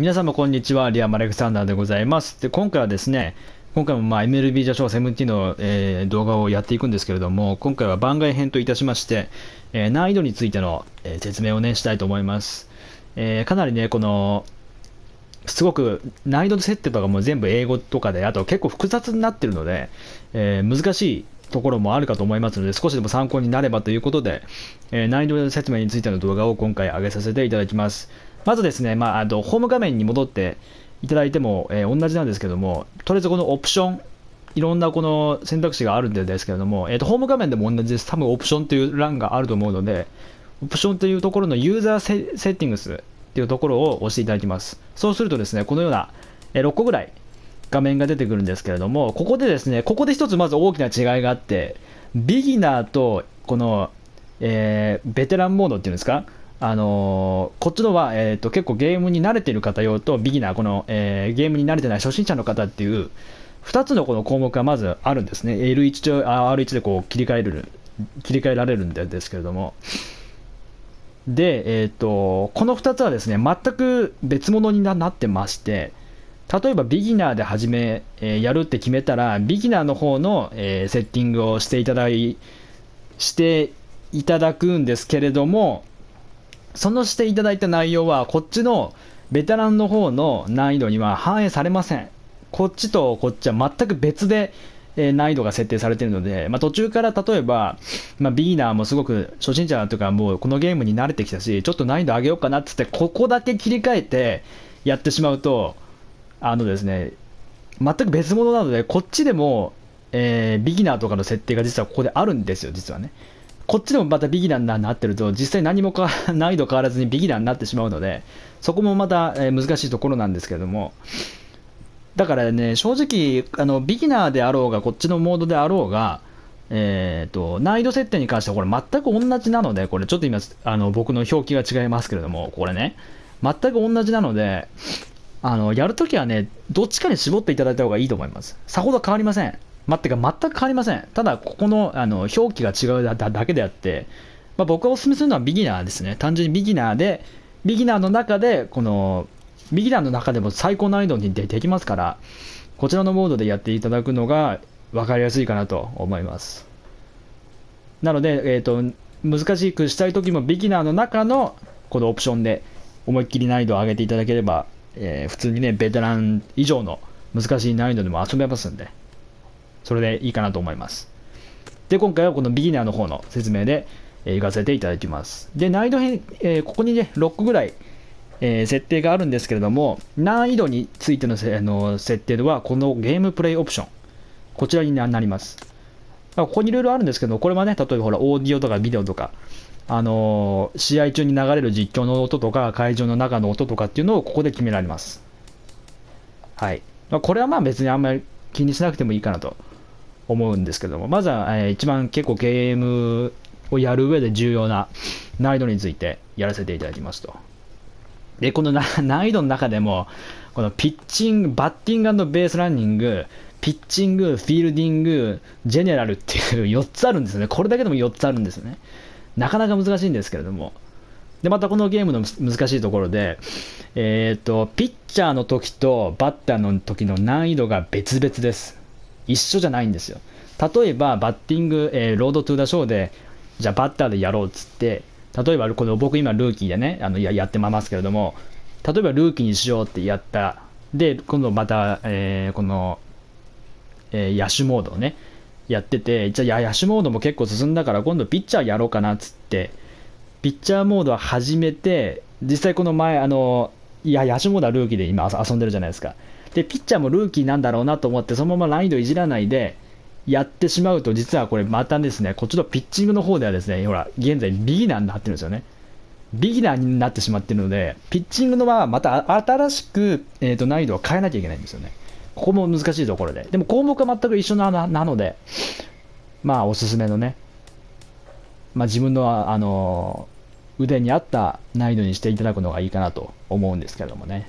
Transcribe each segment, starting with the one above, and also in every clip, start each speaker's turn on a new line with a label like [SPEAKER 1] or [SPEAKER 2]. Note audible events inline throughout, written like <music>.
[SPEAKER 1] 皆様こんにちは、リアム・アレクサンダーでございます。で、今回はですね、今回もまあ MLB ジャショー17の、えー、動画をやっていくんですけれども、今回は番外編といたしまして、えー、難易度についての、えー、説明をね、したいと思います。えかなりね、この、すごく難易度設定とかも全部英語とかで、あと結構複雑になってるので、え難しいところもあるかと思いますので、少しでも参考になればということで、え難易度説明についての動画を今回上げさせていただきます。まずですね、まあ、あのホーム画面に戻っていただいても、えー、同じなんですけども、とりあえずこのオプション、いろんなこの選択肢があるんですけれども、えーと、ホーム画面でも同じです。多分オプションという欄があると思うので、オプションというところのユーザーセッティングスというところを押していただきます。そうするとですね、このような、え6個ぐらい画面が出てくるんですけれども、ここでですね、ここで一つまず大きな違いがあって、ビギナーとこの、えー、ベテランモードっていうんですか、あのー、こっちのは、えーと、結構ゲームに慣れてる方用とビギナーこの、えー、ゲームに慣れてない初心者の方っていう2つのこの項目がまずあるんですね L1 と R1 でこう切り替える切り替えられるんですけれどもで、えーと、この2つはですね全く別物になってまして例えばビギナーで始め、えー、やるって決めたらビギナーの方の、えー、セッティングをしていただいしていただくんですけれどもそのしていただいた内容は、こっちのベテランの方の難易度には反映されません。こっちとこっちは全く別で、え難易度が設定されているので、まあ、途中から例えば、まあ、ビギナーもすごく初心者とかもうこのゲームに慣れてきたし、ちょっと難易度上げようかなってって、ここだけ切り替えてやってしまうと、あのですね、全く別物なので、こっちでも、えー、ビギナーとかの設定が実はここであるんですよ、実はね。こっちでもまたビギナーになってると、実際何もか <laughs> 難易度変わらずにビギナーになってしまうので、そこもまた、え難しいところなんですけども、だからね、正直、あのビギナーであろうが、こっちのモードであろうが、えーと難易度設定に関してはこれ全く同じなので、これちょっと今、あの僕の表記が違いますけれども、これね、全く同じなので、あのやるときはね、どっちかに絞っていただいた方がいいと思います。さほど変わりません。まってか全く変わりません。ただ、ここのあの表記が違うだだけであって、まあ、僕がお勧めするのはビギナーですね。単純にビギナーで、ビギナーの中で、この、ビギナーの中でも最高難易度にでできますから、こちらのモードでやっていただくのが分かりやすいかなと思います。なので、えっ、ー、と、難しくしたい時もビギナーの中のこのオプションで思いっきり難易度を上げていただければ、えー、普通にね、ベテラン以上の難しい難易度でも遊べますんで。それでいいかなと思います。で、今回はこのビギナーの方の説明で、えー、行かせていただきます。で、難易度変、えー、ここにね、6個ぐらい、えー、設定があるんですけれども、難易度についてのせあの設定では、このゲームプレイオプション、こちらになります。ここにいろいろあるんですけど、これはね、例えばほら、オーディオとかビデオとか、あのー、試合中に流れる実況の音とか、会場の中の音とかっていうのをここで決められます。はい。まあ、これはまあ別にあんまり気にしなくてもいいかなと思うんですけども、まずは、えー、一番結構ゲームをやる上で重要な難易度についてやらせていただきますと。で、この <laughs> 難易度の中でも、このピッチング、バッティングベースランニング、ピッチング、フィールディング、ジェネラルっていう4つあるんですね。これだけでも4つあるんですね。なかなか難しいんですけれども。で、またこのゲームの難しいところで、えっ、ー、と、ピッチャーの時とバッターの時の難易度が別々です。一緒じゃないんですよ。例えば、バッティング、えー、ロードトゥーダショーで、じゃあバッターでやろうっつって、例えばこの僕今ルーキーでね、あのややってますけれども、例えばルーキーにしようってやった、で、今度また、えー、この、えー、野手モードをね、やってて、じゃあ野手モードも結構進んだから、今度ピッチャーやろうかなっつって、ピッチャーモードは始めて、実際この前、あの、いや、野手モードはルーキーで今遊んでるじゃないですか。で、ピッチャーもルーキーなんだろうなと思って、そのまま難易度いじらないで、やってしまうと、実はこれまたですね、こっちのピッチングの方ではですね、ほら、現在ビギナーになってるんですよね。ビギナーになってしまってるので、ピッチングの場はまた新しく、えー、と難易度を変えなきゃいけないんですよね。ここも難しいところで。でも項目は全く一緒ななので、まあおすすめのね、まあ、自分の、あの腕に合った難易度にしていただくのがいいかなと思うんですけどもね。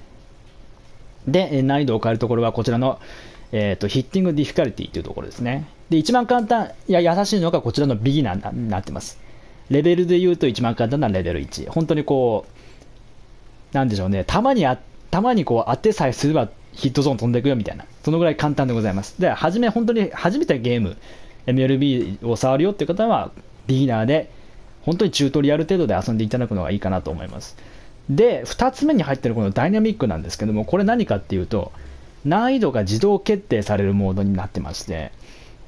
[SPEAKER 1] で、難易度を変えるところはこちらの、えーと、ヒッティングディフィカルティというところですね。で、一番簡単、いや、優しいのがこちらのビギナーになってます。レベルで言うと一番簡単なレベル1。本当にこう、なんでしょうね、たまにあ、たまにこう当てさえすればヒットゾーン飛んでいくよみたいな、そのぐらい簡単でございます。で、初め、本当に初めてゲーム、MLB を触るよっていう方は、ビギナーで、本当にチュートリアル程度で遊んでいただくのがいいかなと思います。で、2つ目に入ってるこのダイナミックなんですけども、これ何かっていうと、難易度が自動決定されるモードになってまして、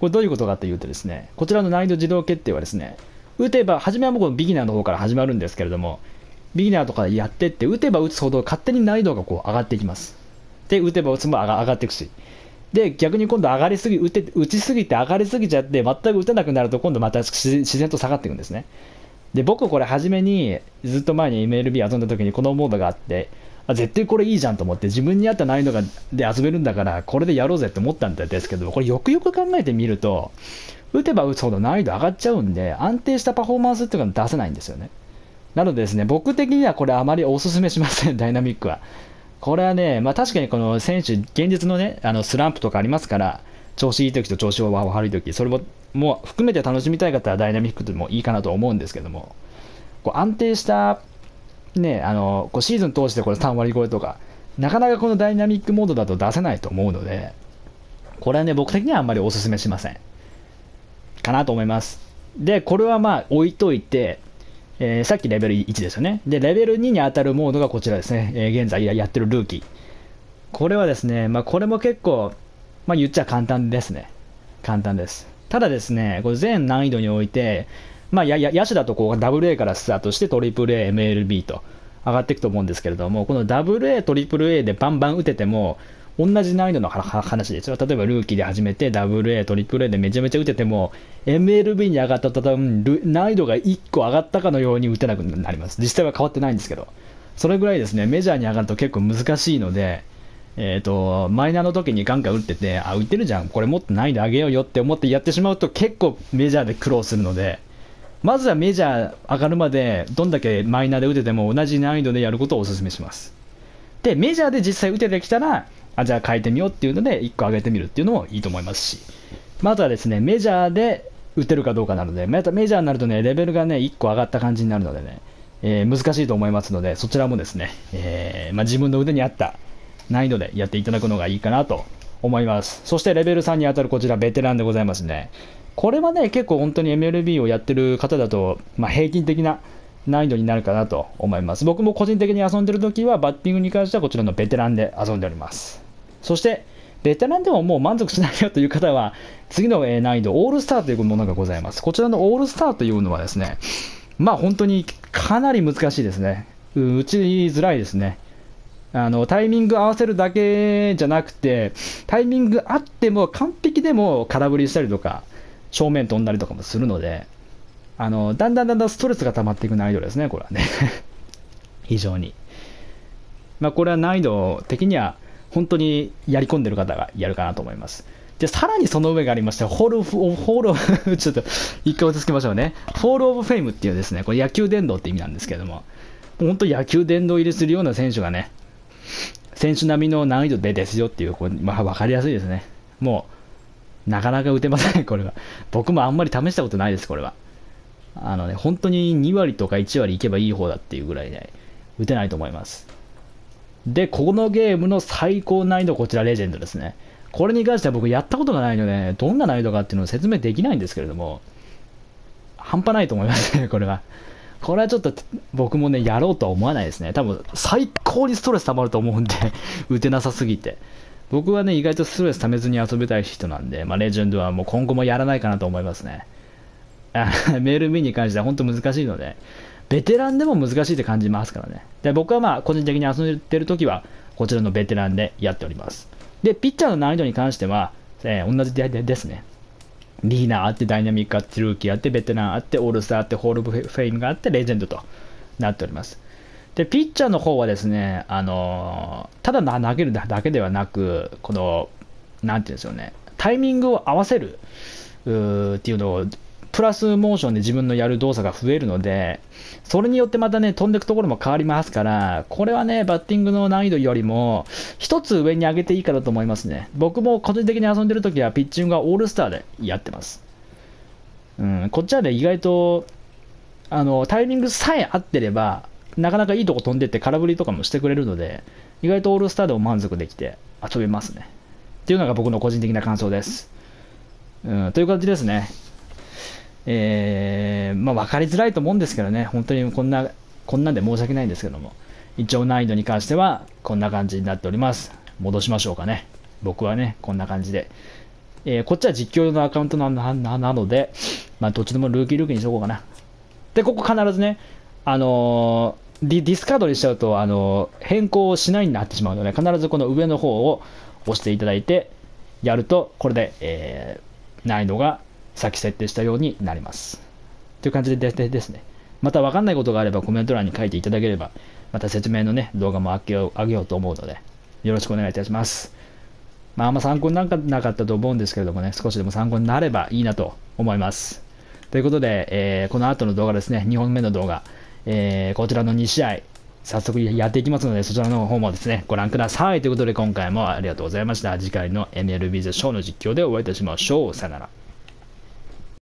[SPEAKER 1] これどういうことかというとですね、こちらの難易度自動決定はですね、打てば、初めは僕のビギナーの方から始まるんですけれども、ビギナーとかやってって、打てば打つほど勝手に難易度がこう上がっていきます。で、打てば打つも上がっていくし。で、逆に今度上がりすぎ、打て打ちすぎて上がりすぎちゃって、全く打てなくなると、今度また自然と下がっていくんですね。で、僕これ初めに、ずっと前に MLB 遊んだ時にこのモードがあって、あ絶対これいいじゃんと思って自分に合った難易度がで遊べるんだからこれでやろうぜって思ったんですけどこれよくよく考えてみると打てば打つほど難易度上がっちゃうんで安定したパフォーマンスっていうのは出せないんですよねなのでですね僕的にはこれあまりおすすめしません <laughs> ダイナミックはこれはね、まあ、確かにこの選手現実のねあのスランプとかありますから調子いい時と調子が悪い時それもも含めて楽しみたい方はダイナミックでもいいかなと思うんですけども、こう安定した、ね、あのこうシーズン通してこれ3割超えとか、なかなかこのダイナミックモードだと出せないと思うので、これはね、僕的にはあんまりおすすめしません。かなと思います。で、これはまあ置いといて、えー、さっきレベル1ですよね。で、レベル2に当たるモードがこちらですね。えー、現在やってるルーキー。これはですね、まあ、これも結構、まあ、言っちゃ簡単ですね。簡単です。ただですね、これ全難易度において、まあ、やや野手だとこうル a からスタートして AAA、MLB と上がっていくと思うんですけれども、この AA、a ル a でバンバン打てても、同じ難易度の話ですよ。例えばルーキーで始めて、ダブル AA、a ル a でめちゃめちゃ打てても、MLB に上がった途端、難易度が1個上がったかのように打てなくなります。実際は変わってないんですけど、それぐらいですね、メジャーに上がると結構難しいので、えっ、ー、と、マイナーの時にガンガン打ってて、あ、打ってるじゃん、これもっと難易度上げようよって思ってやってしまうと結構メジャーで苦労するので、まずはメジャー上がるまで、どんだけマイナーで打てても同じ難易度でやることをお勧めします。で、メジャーで実際打ててきたら、あ、じゃあ変えてみようっていうので、1個上げてみるっていうのもいいと思いますし、まずはですね、メジャーで打てるかどうかなので、またメジャーになるとね、レベルがね、1個上がった感じになるのでね、えー、難しいと思いますので、そちらもですね、えー、まあ、自分の腕に合った、難易度でやっていただくのがいいかなと思います。そしてレベル3に当たるこちらベテランでございますね。これはね、結構本当に MLB をやってる方だと、まあ、平均的な難易度になるかなと思います。僕も個人的に遊んでる時はバッティングに関してはこちらのベテランで遊んでおります。そして、ベテランでももう満足しないよという方は、次の難易度、オールスターというものがございます。こちらのオールスターというのはですね、まあ本当にかなり難しいですね。打ちづらいですね。あの、タイミング合わせるだけじゃなくて、タイミングあっても完璧でも空振りしたりとか、正面飛んだりとかもするので、あの、だんだんだんだんストレスが溜まっていく難易度ですね、これはね。<laughs> 非常に。まあ、これは難易度的には、本当にやり込んでる方がやるかなと思います。で、さらにその上がありまして、ホールオフホールちょっと、一回落ち着きましょうね。ホールオブフェイムっていうですね、これ野球殿堂って意味なんですけども、本当野球殿堂入りするような選手がね、選手並みの難易度でですよっていう、これまあ、分かりやすいですね。もう、なかなか打てません、<laughs> これは。僕もあんまり試したことないです、これは。あのね、本当に2割とか1割いけばいい方だっていうぐらいね、打てないと思います。で、このゲームの最高難易度、こちら、レジェンドですね。これに関しては僕、やったことがないので、どんな難易度かっていうのを説明できないんですけれども、半端ないと思いますね、これは。これはちょっと僕もね、やろうとは思わないですね。多分、最高にストレス溜まると思うんで <laughs> 打てなさすぎて。僕はね、意外とストレス溜めずに遊べたい人なんで、まあ、レジェンドはもう今後もやらないかなと思いますね。<laughs> メールミに関しては本当難しいので、ベテランでも難しいって感じますからね。で僕はまあ、個人的に遊んでる時は、こちらのベテランでやっております。で、ピッチャーの難易度に関しては、えー、同じでですね。リーナーあって、ダイナミックあって、ルーキーあって、ベテランあって、オールスターあって、ホールフェイムがあって、レジェンドとなっております。で、ピッチャーの方はですね、あのただ投げるだけではなく、この、なんていうんですよね、タイミングを合わせるうっていうのをプラスモーションで自分のやる動作が増えるので、それによってまたね、飛んでいくところも変わりますから、これはね、バッティングの難易度よりも、一つ上に上げていいかなと思いますね。僕も個人的に遊んでる時は、ピッチングはオールスターでやってます。うん、こっちはね、意外と、あの、タイミングさえ合ってれば、なかなかいいとこ飛んでって空振りとかもしてくれるので、意外とオールスターでも満足できて遊べますね。っていうのが僕の個人的な感想です。うん、という感じですね。えー、まあ、分かりづらいと思うんですけどね、本当にこんな、こんなんで申し訳ないんですけども、一応難易度に関してはこんな感じになっております。戻しましょうかね。僕はね、こんな感じで。えー、こっちは実況用のアカウントなので、まあ、どっちでもルーキールーキーにしとこうかな。で、ここ必ずね、あのー、ディディスカードにしちゃうと、あのー、変更しないになってしまうので、必ずこの上の方を押していただいて、やると、これで、え難易度がさっき設定したようになります。という感じでですね。また分かんないことがあればコメント欄に書いていただければ、また説明のね、動画もあげようと思うので、よろしくお願いいたします。まあ、あんま参考になかったと思うんですけれどもね、少しでも参考になればいいなと思います。ということで、えー、この後の動画ですね、2本目の動画、えー、こちらの2試合、早速やっていきますので、そちらの方もですね、ご覧ください。ということで、今回もありがとうございました。次回の MLB ザショーの実況でお会いいたしましょう。さよなら。